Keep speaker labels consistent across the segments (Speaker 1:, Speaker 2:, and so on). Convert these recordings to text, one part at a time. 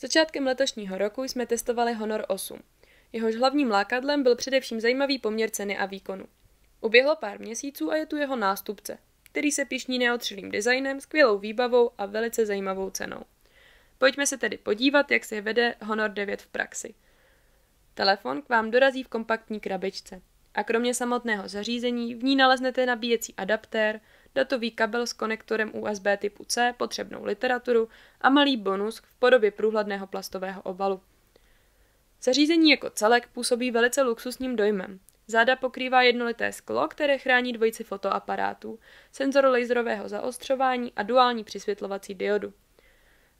Speaker 1: Začátkem letošního roku jsme testovali Honor 8. Jehož hlavním lákadlem byl především zajímavý poměr ceny a výkonu. Uběhlo pár měsíců a je tu jeho nástupce, který se pišní neotřelým designem, skvělou výbavou a velice zajímavou cenou. Pojďme se tedy podívat, jak se vede Honor 9 v praxi. Telefon k vám dorazí v kompaktní krabičce a kromě samotného zařízení v ní naleznete nabíjecí adaptér, datový kabel s konektorem USB typu C, potřebnou literaturu a malý bonus v podobě průhledného plastového obalu. Zařízení jako celek působí velice luxusním dojmem. Záda pokrývá jednolité sklo, které chrání dvojici fotoaparátů, senzor laserového zaostřování a duální přisvětlovací diodu.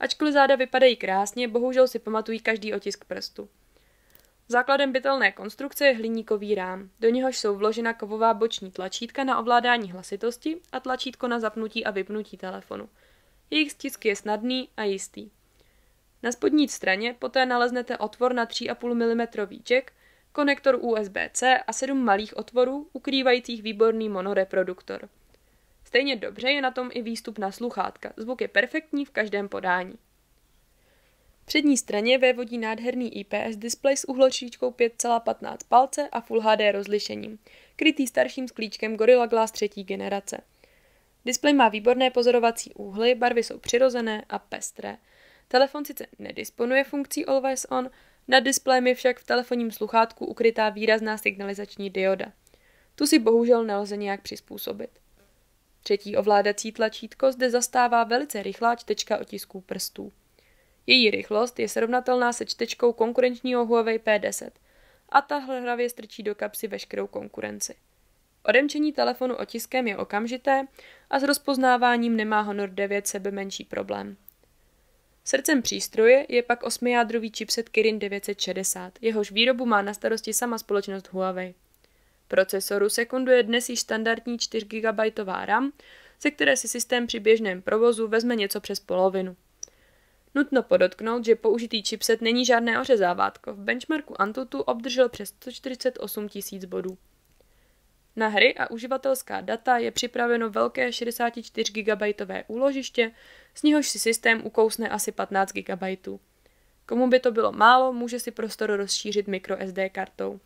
Speaker 1: Ačkoliv záda vypadají krásně, bohužel si pamatují každý otisk prstu. Základem bytelné konstrukce je hliníkový rám. Do něhož jsou vložena kovová boční tlačítka na ovládání hlasitosti a tlačítko na zapnutí a vypnutí telefonu. Jejich stisk je snadný a jistý. Na spodní straně poté naleznete otvor na 3,5 mm jack, konektor USB-C a sedm malých otvorů, ukrývajících výborný monoreproduktor. Stejně dobře je na tom i výstup na sluchátka. Zvuk je perfektní v každém podání přední straně vévodí nádherný IPS displej s uhločíčkou 5,15 palce a Full HD rozlišením, krytý starším sklíčkem Gorilla Glass třetí generace. Displej má výborné pozorovací úhly, barvy jsou přirozené a pestré. Telefon sice nedisponuje funkcí Always On, na displejem je však v telefonním sluchátku ukrytá výrazná signalizační dioda. Tu si bohužel nelze nějak přizpůsobit. Třetí ovládací tlačítko zde zastává velice rychlá čtečka otisků prstů. Její rychlost je srovnatelná se čtečkou konkurenčního Huawei P10 a tahle hravě strčí do kapsy veškerou konkurenci. Odemčení telefonu otiskem je okamžité a s rozpoznáváním nemá Honor 9 sebe menší problém. Srdcem přístroje je pak osmijádrový chipset Kirin 960, jehož výrobu má na starosti sama společnost Huawei. Procesoru sekunduje dnes již standardní 4 GB RAM, ze které si systém při běžném provozu vezme něco přes polovinu. Nutno podotknout, že použitý chipset není žádné ořezávátko. V benchmarku Antutu obdržel přes 148 tisíc bodů. Na hry a uživatelská data je připraveno velké 64 GB úložiště, z něhož si systém ukousne asi 15 GB. Komu by to bylo málo, může si prostor rozšířit microSD kartou.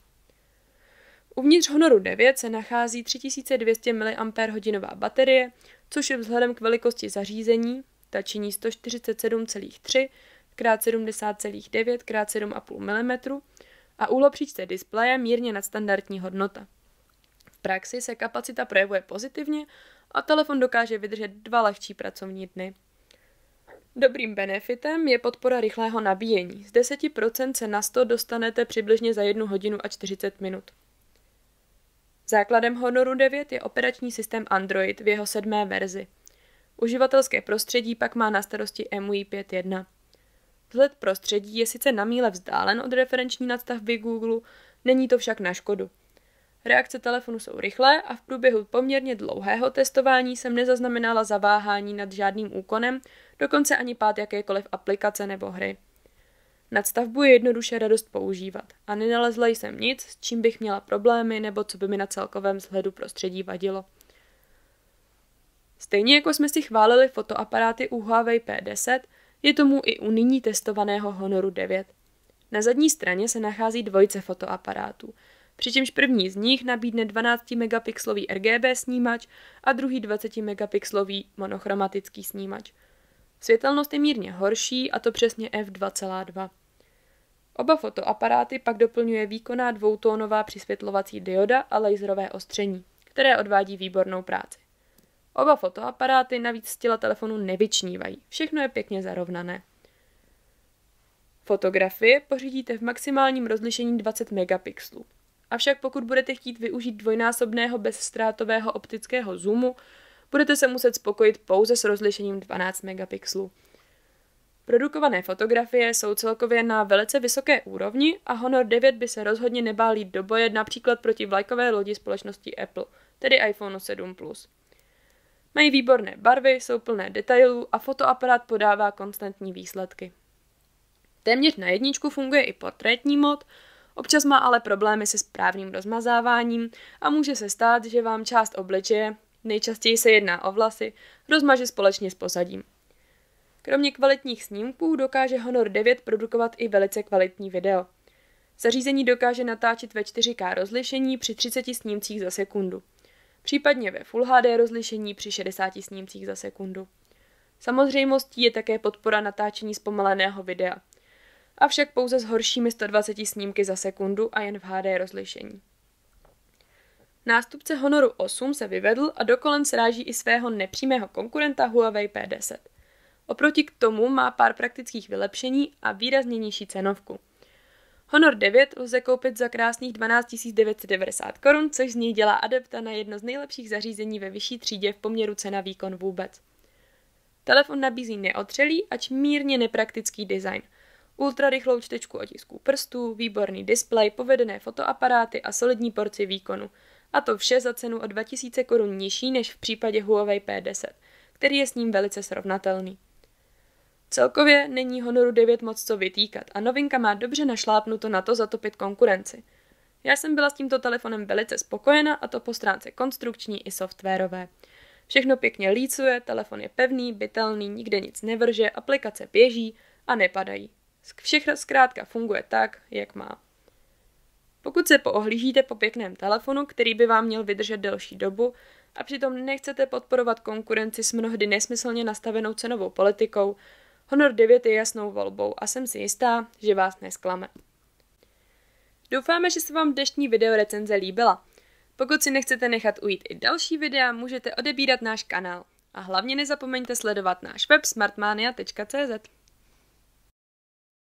Speaker 1: Uvnitř Honoru 9 se nachází 3200 mAh baterie, což je vzhledem k velikosti zařízení, ta činí 147,3 x 70,9 x 7,5 mm a úhlopříčce displeje mírně nadstandardní hodnota. V praxi se kapacita projevuje pozitivně a telefon dokáže vydržet dva lehčí pracovní dny. Dobrým benefitem je podpora rychlého nabíjení. Z 10% se na 100 dostanete přibližně za 1 hodinu a 40 minut. Základem Honoru 9 je operační systém Android v jeho sedmé verzi – Uživatelské prostředí pak má na starosti MUI 5.1. Vzhled prostředí je sice na míle vzdálen od referenční nadstavby Google, není to však na škodu. Reakce telefonu jsou rychlé a v průběhu poměrně dlouhého testování jsem nezaznamenala zaváhání nad žádným úkonem, dokonce ani pád jakékoliv aplikace nebo hry. Nadstavbu je jednoduše radost používat a nenalezla jsem nic, s čím bych měla problémy nebo co by mi na celkovém vzhledu prostředí vadilo. Stejně jako jsme si chválili fotoaparáty u Huawei P10, je tomu i u nyní testovaného Honoru 9. Na zadní straně se nachází dvojce fotoaparátů, přičemž první z nich nabídne 12 megapixlový RGB snímač a druhý 20 megapixlový monochromatický snímač. Světelnost je mírně horší, a to přesně f2,2. Oba fotoaparáty pak doplňuje výkonná dvoutónová přisvětlovací dioda a laserové ostření, které odvádí výbornou práci. Oba fotoaparáty navíc z těla telefonu nevyčnívají. Všechno je pěkně zarovnané. Fotografie pořídíte v maximálním rozlišení 20 megapixelů. Avšak pokud budete chtít využít dvojnásobného bezstrátového optického zoomu, budete se muset spokojit pouze s rozlišením 12 megapixelů. Produkované fotografie jsou celkově na velice vysoké úrovni a Honor 9 by se rozhodně nebál jít do boje například proti vlajkové lodi společnosti Apple, tedy iPhone 7 Plus. Mají výborné barvy, jsou plné detailů a fotoaparát podává konstantní výsledky. Téměř na jedničku funguje i portrétní mod, občas má ale problémy se správným rozmazáváním a může se stát, že vám část obličeje, nejčastěji se jedná o vlasy, rozmaže společně s posadím. Kromě kvalitních snímků dokáže Honor 9 produkovat i velice kvalitní video. Zařízení dokáže natáčet ve 4K rozlišení při 30 snímcích za sekundu případně ve Full HD rozlišení při 60 snímcích za sekundu. Samozřejmostí je také podpora natáčení zpomaleného videa, avšak pouze s horšími 120 snímky za sekundu a jen v HD rozlišení. Nástupce Honoru 8 se vyvedl a dokolem sráží i svého nepřímého konkurenta Huawei P10. Oproti k tomu má pár praktických vylepšení a výrazně nižší cenovku – Honor 9 lze koupit za krásných 12 990 korun, což z něj dělá adepta na jedno z nejlepších zařízení ve vyšší třídě v poměru cena-výkon vůbec. Telefon nabízí neotřelý, ač mírně nepraktický design. Ultrarychlou čtečku otisků prstů, výborný displej, povedené fotoaparáty a solidní porci výkonu. A to vše za cenu o 2000 korun nižší než v případě Huawei P10, který je s ním velice srovnatelný. Celkově není Honoru 9 moc co vytýkat a novinka má dobře našlápnuto na to zatopit konkurenci. Já jsem byla s tímto telefonem velice spokojena a to po stránce konstrukční i softwarové. Všechno pěkně lícuje, telefon je pevný, bytelný, nikde nic nevrže, aplikace běží a nepadají. Všechno zkrátka funguje tak, jak má. Pokud se poohlížíte po pěkném telefonu, který by vám měl vydržet delší dobu, a přitom nechcete podporovat konkurenci s mnohdy nesmyslně nastavenou cenovou politikou, Honor 9 je jasnou volbou a jsem si jistá, že vás nesklame. Doufáme, že se vám dnešní video recenze líbila. Pokud si nechcete nechat ujít i další videa, můžete odebírat náš kanál. A hlavně nezapomeňte sledovat náš web smartmania.cz.